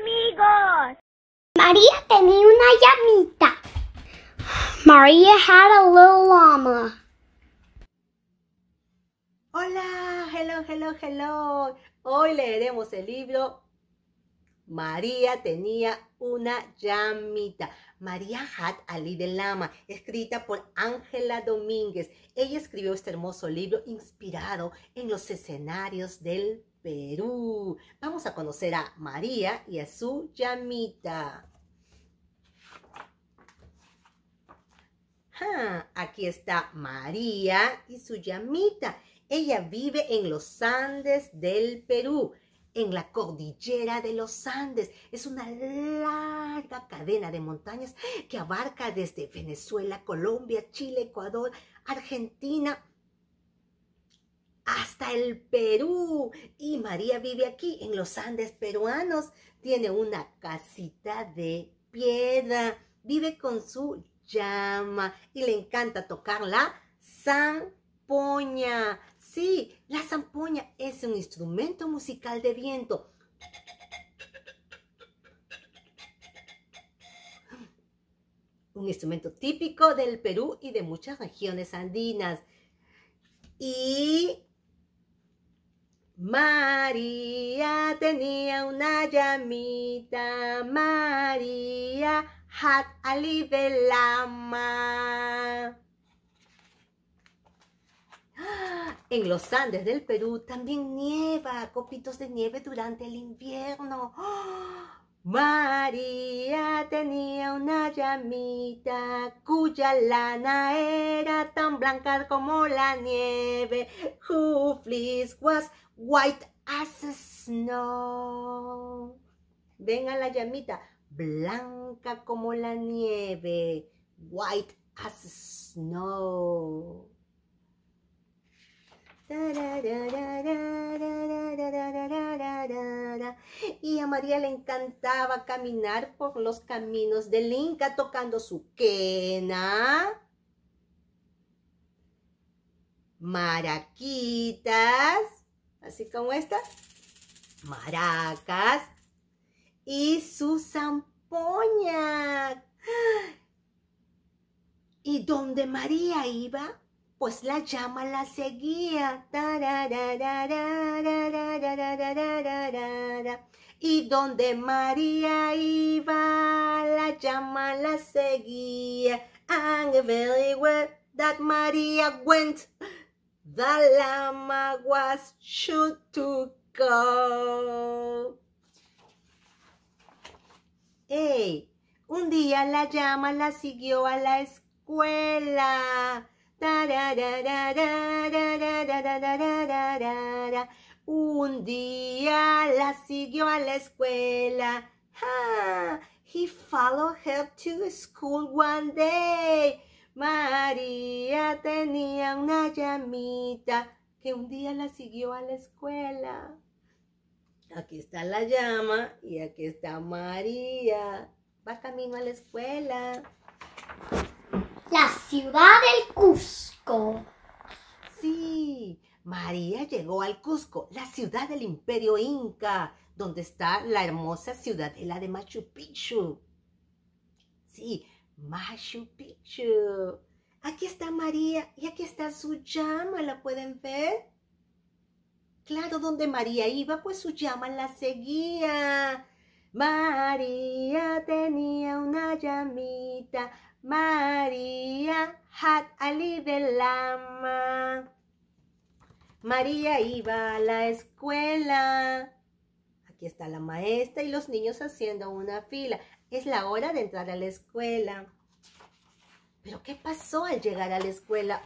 amigos. María tenía una llamita. María had a little llama. Hola, hello, hello, hello. Hoy leeremos el libro María tenía una llamita. María had a little llama, escrita por Ángela Domínguez. Ella escribió este hermoso libro inspirado en los escenarios del Perú vamos a conocer a María y a su llamita. aquí está María y su llamita. Ella vive en los Andes del Perú, en la cordillera de los Andes. Es una larga cadena de montañas que abarca desde Venezuela, Colombia, Chile, Ecuador, Argentina, hasta el Perú. Y María vive aquí en los Andes peruanos. Tiene una casita de piedra. Vive con su llama y le encanta tocar la zampoña. Sí, la zampoña es un instrumento musical de viento. Un instrumento típico del Perú y de muchas regiones andinas. Y María tenía una llamita, María hat a ¡Ah! En los Andes del Perú también nieva, copitos de nieve durante el invierno. ¡Ah! María tenía una llamita cuya lana era tan blanca como la nieve, who was white as snow. Venga la llamita, blanca como la nieve, white as snow y a María le encantaba caminar por los caminos del Inca tocando su quena, maraquitas, así como estas, maracas y su zampoña. Y dónde María iba, pues la llama la seguía. Y donde María iba, la llama la seguía. And very well that Maria went, the llama was sure to go. Hey, un día la llama la siguió a la escuela un día la siguió a la escuela. Ah, he followed her to school one day. María tenía una llamita que un día la siguió a la escuela. Aquí está la llama y aquí está María. Va camino a la escuela la ciudad del Cusco. Sí, María llegó al Cusco, la ciudad del imperio inca, donde está la hermosa ciudadela de Machu Picchu. Sí, Machu Picchu. Aquí está María y aquí está su llama, ¿la pueden ver? Claro, donde María iba, pues su llama la seguía. María tenía una llamita María hat a la María iba a la escuela. Aquí está la maestra y los niños haciendo una fila. Es la hora de entrar a la escuela. ¿Pero qué pasó al llegar a la escuela?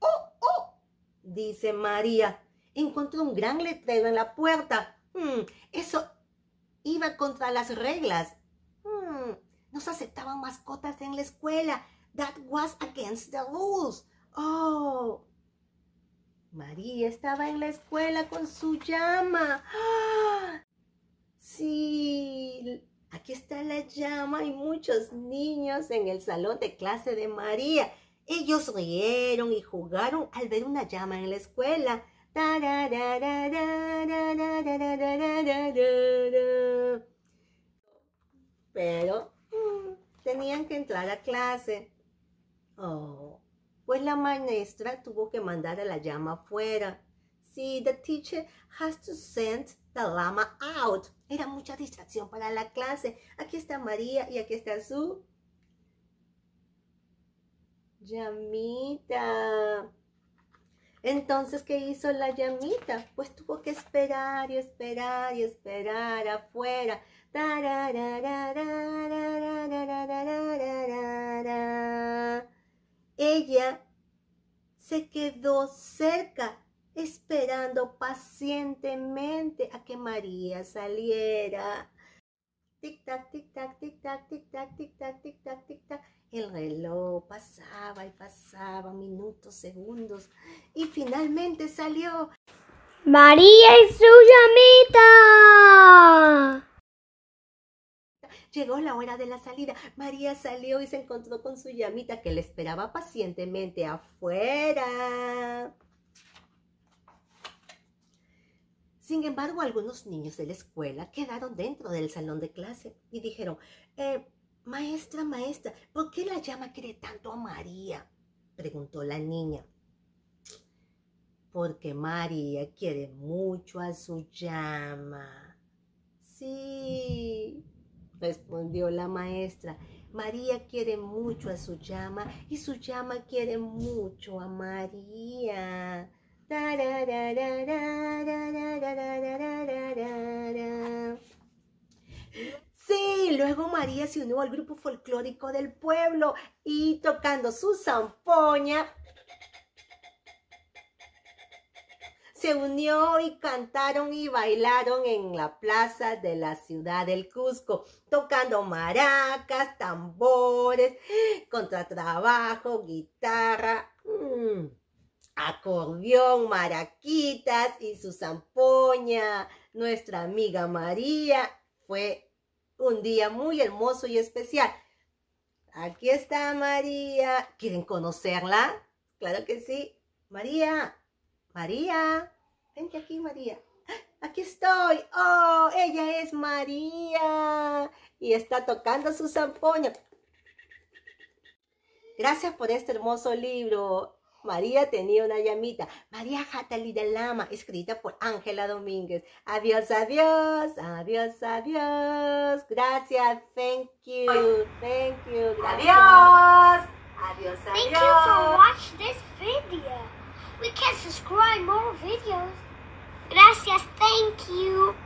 ¡Oh, oh! Dice María. Encontró un gran letrero en la puerta. Mm, eso iba contra las reglas. No se aceptaban mascotas en la escuela. That was against the rules. Oh. María estaba en la escuela con su llama. ¡Ah! Sí, aquí está la llama y muchos niños en el salón de clase de María. Ellos rieron y jugaron al ver una llama en la escuela. Pero tenían que entrar a clase. Oh, pues la maestra tuvo que mandar a la llama afuera. Sí, the teacher has to send the llama out. Era mucha distracción para la clase. Aquí está María y aquí está su llamita. Entonces, ¿qué hizo la llamita? Pues tuvo que esperar y esperar y esperar afuera. Ella se quedó cerca, esperando pacientemente a que María saliera. Tic tac, tic tac, tic tac, tic tac, tic tac, tic tac, tic tac. El reloj pasaba y pasaba minutos, segundos y finalmente salió María y su llamita. Llegó la hora de la salida. María salió y se encontró con su llamita que le esperaba pacientemente afuera. Sin embargo, algunos niños de la escuela quedaron dentro del salón de clase y dijeron, eh, maestra, maestra, ¿por qué la llama quiere tanto a María? preguntó la niña. Porque María quiere mucho a su llama. Sí, respondió la maestra. María quiere mucho a su llama y su llama quiere mucho a María. Sí, luego María se unió al grupo folclórico del pueblo y tocando su zampoña se unió y cantaron y bailaron en la plaza de la ciudad del Cusco, tocando maracas, tambores, contratrabajo, guitarra. Mm acordeón, maraquitas y su zampoña. Nuestra amiga María fue un día muy hermoso y especial. Aquí está María. ¿Quieren conocerla? Claro que sí. María, María, vente aquí María. Aquí estoy. Oh, ella es María. Y está tocando su zampoña. Gracias por este hermoso libro. María tenía una llamita. María Jatalida Lama, escrita por Ángela Domínguez. Adiós, adiós, adiós, adiós. Gracias, thank you, thank you. Adiós, adiós, adiós. Thank you for watching this video. We can subscribe more videos. Gracias, thank you.